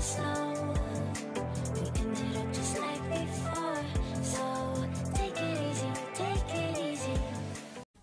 slow.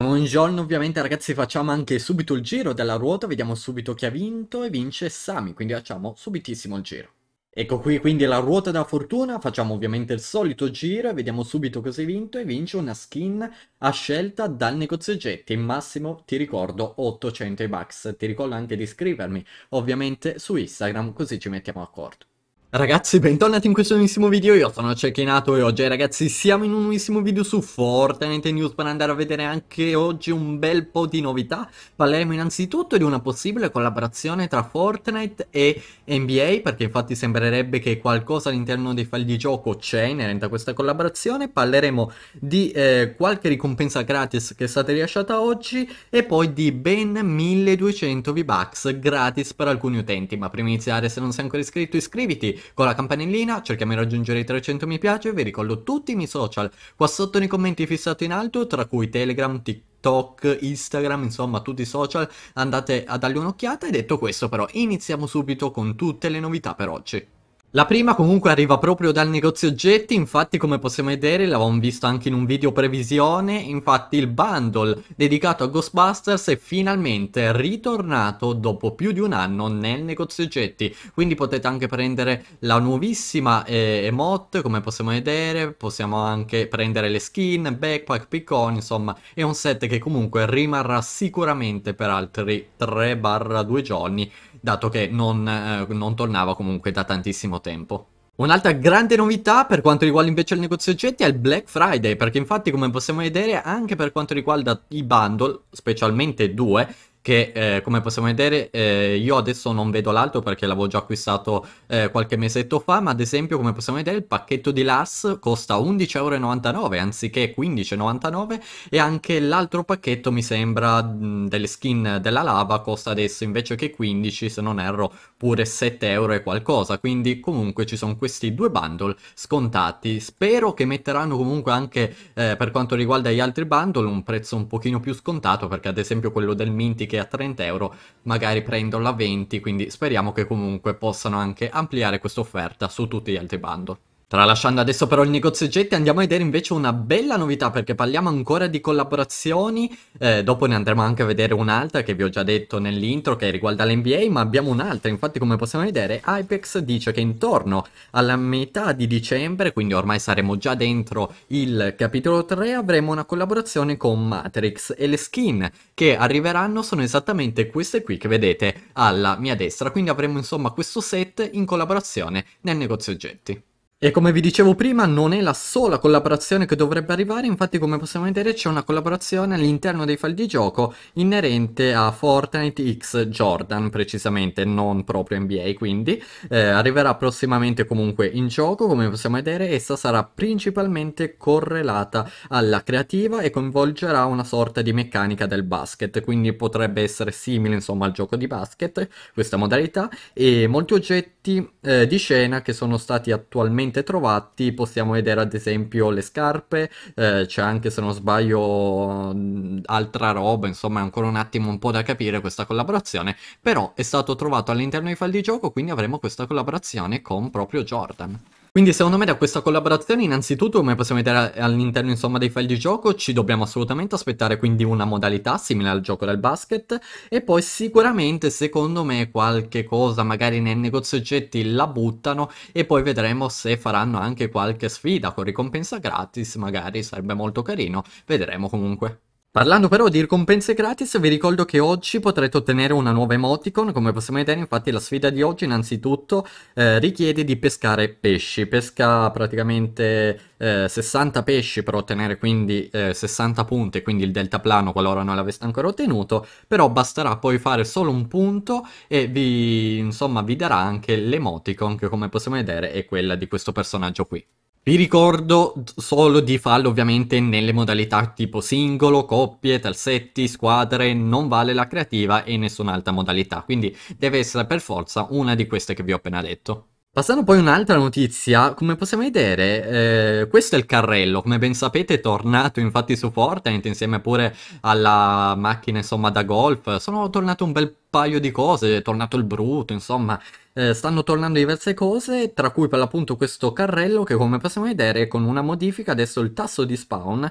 Buongiorno ovviamente ragazzi facciamo anche subito il giro della ruota, vediamo subito chi ha vinto e vince Sami, quindi facciamo subitissimo il giro. Ecco qui quindi la ruota della fortuna, facciamo ovviamente il solito giro e vediamo subito cosa hai vinto e vince una skin a scelta dal negozio oggetti, in massimo ti ricordo 800 bucks, ti ricordo anche di iscrivermi ovviamente su Instagram così ci mettiamo d'accordo. Ragazzi, bentornati in questo nuovissimo video, io sono Cecchinato e oggi ragazzi siamo in un nuovissimo video su Fortnite News per andare a vedere anche oggi un bel po' di novità. Parleremo innanzitutto di una possibile collaborazione tra Fortnite e NBA, perché infatti sembrerebbe che qualcosa all'interno dei file di gioco c'è inerente a questa collaborazione. Parleremo di eh, qualche ricompensa gratis che è stata rilasciata oggi e poi di ben 1200 V-Bucks gratis per alcuni utenti. Ma prima di iniziare, se non sei ancora iscritto, iscriviti con la campanellina cerchiamo di raggiungere i 300 mi piace, vi ricordo tutti i miei social qua sotto nei commenti fissati in alto, tra cui Telegram, TikTok, Instagram, insomma tutti i social, andate a dargli un'occhiata e detto questo però iniziamo subito con tutte le novità per oggi. La prima comunque arriva proprio dal negozio oggetti, infatti come possiamo vedere l'avevamo visto anche in un video previsione, infatti il bundle dedicato a Ghostbusters è finalmente ritornato dopo più di un anno nel negozio oggetti, quindi potete anche prendere la nuovissima eh, emote come possiamo vedere, possiamo anche prendere le skin, backpack, piccone, insomma è un set che comunque rimarrà sicuramente per altri 3-2 giorni dato che non, eh, non tornava comunque da tantissimo tempo. Un'altra grande novità per quanto riguarda invece il negozio oggetti è il Black Friday, perché infatti come possiamo vedere anche per quanto riguarda i bundle, specialmente due, che eh, come possiamo vedere eh, io adesso non vedo l'altro perché l'avevo già acquistato eh, qualche mesetto fa, ma ad esempio come possiamo vedere il pacchetto di LAS costa 11,99€ anziché 15,99€ e anche l'altro pacchetto mi sembra delle skin della lava costa adesso invece che 15 se non erro pure 7€ e qualcosa, quindi comunque ci sono questi due bundle scontati, spero che metteranno comunque anche eh, per quanto riguarda gli altri bundle un prezzo un pochino più scontato perché ad esempio quello del Minty che a 30 euro, magari prendola a 20, quindi speriamo che comunque possano anche ampliare questa offerta su tutti gli altri bundle. Tralasciando adesso però il negozio oggetti andiamo a vedere invece una bella novità perché parliamo ancora di collaborazioni, eh, dopo ne andremo anche a vedere un'altra che vi ho già detto nell'intro che riguarda l'NBA ma abbiamo un'altra, infatti come possiamo vedere Apex dice che intorno alla metà di dicembre, quindi ormai saremo già dentro il capitolo 3, avremo una collaborazione con Matrix e le skin che arriveranno sono esattamente queste qui che vedete alla mia destra, quindi avremo insomma questo set in collaborazione nel negozio oggetti. E come vi dicevo prima, non è la sola collaborazione che dovrebbe arrivare, infatti come possiamo vedere c'è una collaborazione all'interno dei file di gioco inerente a Fortnite X Jordan, precisamente, non proprio NBA, quindi eh, arriverà prossimamente comunque in gioco, come possiamo vedere, essa sarà principalmente correlata alla creativa e coinvolgerà una sorta di meccanica del basket, quindi potrebbe essere simile insomma al gioco di basket, questa modalità, e molti oggetti eh, di scena che sono stati attualmente facilmente trovati, possiamo vedere ad esempio le scarpe, eh, c'è anche se non sbaglio altra roba, insomma è ancora un attimo un po' da capire questa collaborazione, però è stato trovato all'interno dei file di gioco, quindi avremo questa collaborazione con proprio Jordan. Quindi secondo me da questa collaborazione innanzitutto come possiamo vedere all'interno insomma, dei file di gioco ci dobbiamo assolutamente aspettare quindi una modalità simile al gioco del basket e poi sicuramente secondo me qualche cosa magari nel negozio oggetti la buttano e poi vedremo se faranno anche qualche sfida con ricompensa gratis magari sarebbe molto carino vedremo comunque. Parlando però di ricompense gratis, vi ricordo che oggi potrete ottenere una nuova emoticon, come possiamo vedere infatti la sfida di oggi innanzitutto eh, richiede di pescare pesci, pesca praticamente eh, 60 pesci per ottenere quindi eh, 60 punti, quindi il deltaplano qualora non l'aveste ancora ottenuto, però basterà poi fare solo un punto e vi, insomma, vi darà anche l'emoticon che come possiamo vedere è quella di questo personaggio qui. Vi ricordo solo di farlo ovviamente nelle modalità tipo singolo, coppie, talsetti, squadre, non vale la creativa e nessun'altra modalità, quindi deve essere per forza una di queste che vi ho appena detto. Passando poi a un'altra notizia, come possiamo vedere, eh, questo è il carrello, come ben sapete è tornato infatti su Fortnite insieme pure alla macchina insomma da golf, sono tornato un bel po' paio di cose, è tornato il brutto, insomma, eh, stanno tornando diverse cose, tra cui per l'appunto questo carrello che come possiamo vedere con una modifica adesso il tasso di spawn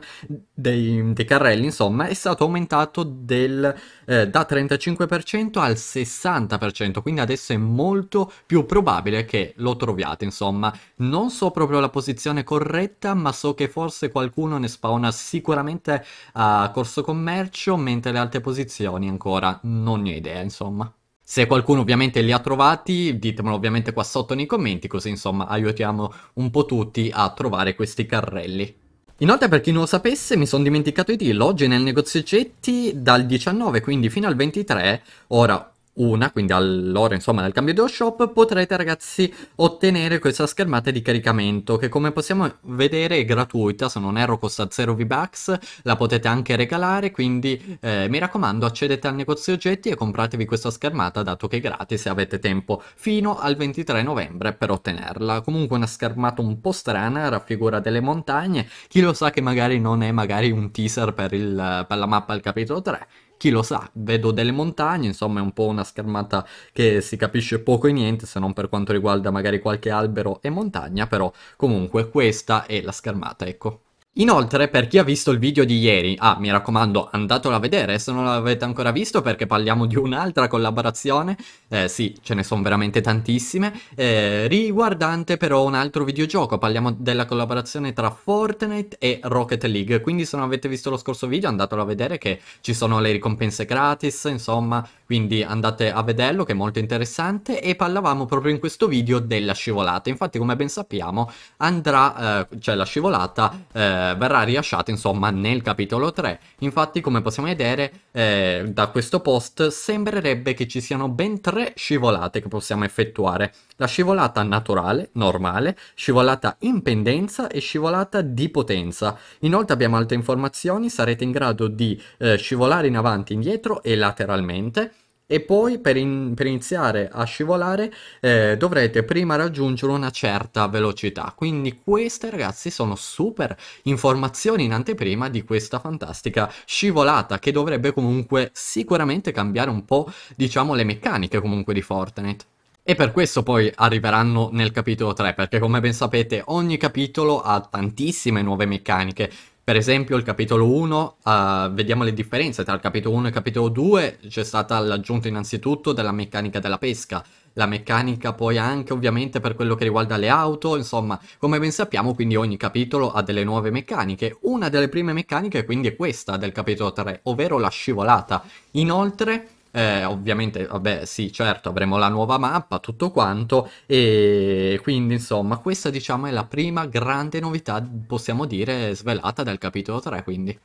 dei, dei carrelli, insomma, è stato aumentato del, eh, da 35% al 60%, quindi adesso è molto più probabile che lo troviate, insomma. Non so proprio la posizione corretta, ma so che forse qualcuno ne spawna sicuramente a corso commercio, mentre le altre posizioni ancora non ne ho idea insomma. Se qualcuno ovviamente li ha trovati, ditemelo ovviamente qua sotto nei commenti, così insomma aiutiamo un po' tutti a trovare questi carrelli. Inoltre per chi non lo sapesse mi sono dimenticato di dirlo, oggi nel negozio oggetti dal 19 quindi fino al 23, ora una, quindi all'ora insomma del cambio di shop, potrete ragazzi ottenere questa schermata di caricamento che come possiamo vedere è gratuita, se non erro costa 0 V-Bucks, la potete anche regalare, quindi eh, mi raccomando accedete al negozio oggetti e compratevi questa schermata dato che è gratis e avete tempo fino al 23 novembre per ottenerla. Comunque una schermata un po' strana, raffigura delle montagne, chi lo sa che magari non è magari un teaser per, il, per la mappa del capitolo 3, chi lo sa, vedo delle montagne, insomma è un po' una schermata che si capisce poco e niente se non per quanto riguarda magari qualche albero e montagna, però comunque questa è la schermata, ecco. Inoltre, per chi ha visto il video di ieri, ah, mi raccomando, andatelo a vedere se non l'avete ancora visto perché parliamo di un'altra collaborazione, eh, sì, ce ne sono veramente tantissime, eh, riguardante però un altro videogioco, parliamo della collaborazione tra Fortnite e Rocket League, quindi se non avete visto lo scorso video andatelo a vedere che ci sono le ricompense gratis, insomma, quindi andate a vederlo che è molto interessante e parlavamo proprio in questo video della scivolata, infatti come ben sappiamo andrà, eh, cioè la scivolata... Eh, eh, verrà rilasciato insomma nel capitolo 3. Infatti come possiamo vedere eh, da questo post sembrerebbe che ci siano ben tre scivolate che possiamo effettuare. La scivolata naturale, normale, scivolata in pendenza e scivolata di potenza. Inoltre abbiamo altre informazioni, sarete in grado di eh, scivolare in avanti, indietro e lateralmente e poi per, in, per iniziare a scivolare eh, dovrete prima raggiungere una certa velocità. Quindi queste ragazzi sono super informazioni in anteprima di questa fantastica scivolata che dovrebbe comunque sicuramente cambiare un po' diciamo le meccaniche comunque di Fortnite. E per questo poi arriveranno nel capitolo 3, perché come ben sapete ogni capitolo ha tantissime nuove meccaniche, per esempio il capitolo 1, uh, eh, vediamo le differenze tra il capitolo 1 e il capitolo 2, c'è stata l'aggiunta innanzitutto della meccanica della pesca, la meccanica poi anche ovviamente per quello che riguarda le auto, insomma, come ben sappiamo quindi ogni capitolo ha delle nuove meccaniche. Una delle prime meccaniche quindi è questa del capitolo 3, ovvero la scivolata. Inoltre eh, ovviamente, vabbè, sì, certo, avremo la nuova mappa, tutto quanto, e quindi, insomma, questa, diciamo, è la prima grande novità, possiamo dire, svelata dal capitolo 3, quindi.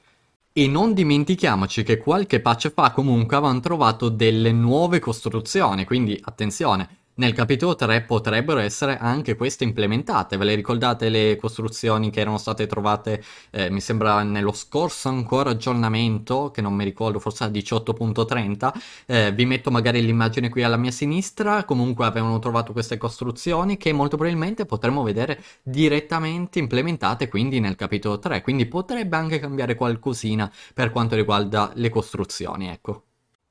E non dimentichiamoci che qualche patch fa comunque avevano trovato delle nuove costruzioni, quindi attenzione, nel capitolo 3 potrebbero essere anche queste implementate, ve le ricordate le costruzioni che erano state trovate, eh, mi sembra nello scorso ancora aggiornamento, che non mi ricordo, forse a 18.30, eh, vi metto magari l'immagine qui alla mia sinistra, comunque avevano trovato queste costruzioni che molto probabilmente potremmo vedere direttamente implementate quindi nel capitolo 3, quindi potrebbe anche cambiare qualcosina per quanto riguarda le costruzioni, ecco.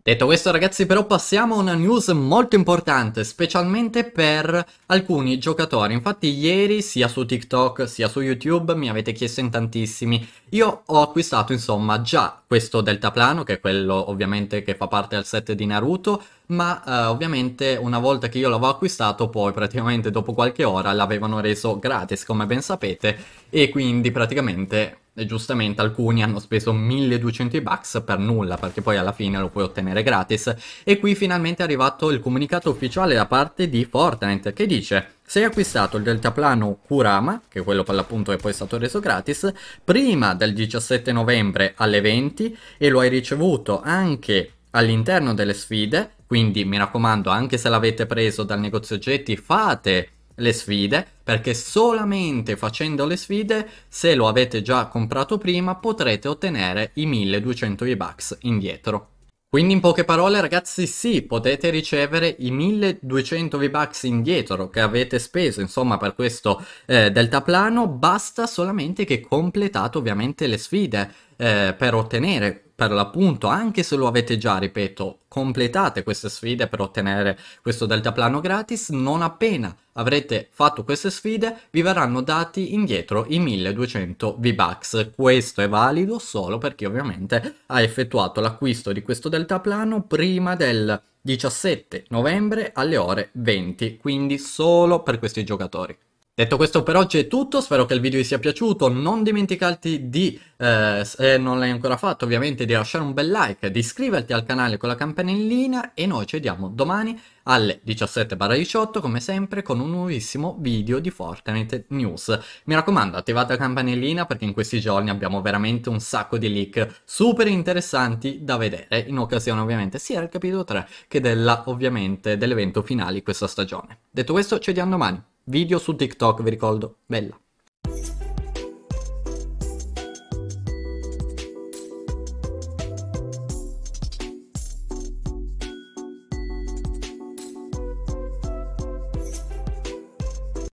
Detto questo ragazzi però passiamo a una news molto importante specialmente per alcuni giocatori infatti ieri sia su TikTok sia su YouTube mi avete chiesto in tantissimi io ho acquistato insomma già questo deltaplano che è quello ovviamente che fa parte del set di Naruto ma eh, ovviamente una volta che io l'avevo acquistato poi praticamente dopo qualche ora l'avevano reso gratis come ben sapete e quindi praticamente e giustamente alcuni hanno speso 1200 bucks per nulla perché poi alla fine lo puoi ottenere gratis e qui finalmente è arrivato il comunicato ufficiale da parte di Fortnite che dice se hai acquistato il deltaplano Kurama, che è quello per l'appunto che poi è stato reso gratis, prima del 17 novembre alle 20 e lo hai ricevuto anche all'interno delle sfide, quindi mi raccomando anche se l'avete preso dal negozio oggetti fate le sfide perché solamente facendo le sfide se lo avete già comprato prima potrete ottenere i 1200 V-Bucks indietro. Quindi in poche parole ragazzi sì, potete ricevere i 1200 V-Bucks indietro che avete speso insomma per questo eh, deltaplano, basta solamente che completate ovviamente le sfide eh, per ottenere per l'appunto, anche se lo avete già, ripeto, completate queste sfide per ottenere questo deltaplano gratis, non appena avrete fatto queste sfide vi verranno dati indietro i 1200 V-Bucks. Questo è valido solo per chi ovviamente ha effettuato l'acquisto di questo deltaplano prima del 17 novembre alle ore 20, quindi solo per questi giocatori. Detto questo per oggi è tutto, spero che il video vi sia piaciuto, non dimenticarti di, eh, se non l'hai ancora fatto ovviamente, di lasciare un bel like, di iscriverti al canale con la campanellina e noi ci vediamo domani alle 17.18 come sempre con un nuovissimo video di Fortnite News. Mi raccomando attivate la campanellina perché in questi giorni abbiamo veramente un sacco di leak super interessanti da vedere in occasione ovviamente sia del capitolo 3 che della, ovviamente dell'evento finale di questa stagione. Detto questo ci vediamo domani video su TikTok, vi ricordo, bella.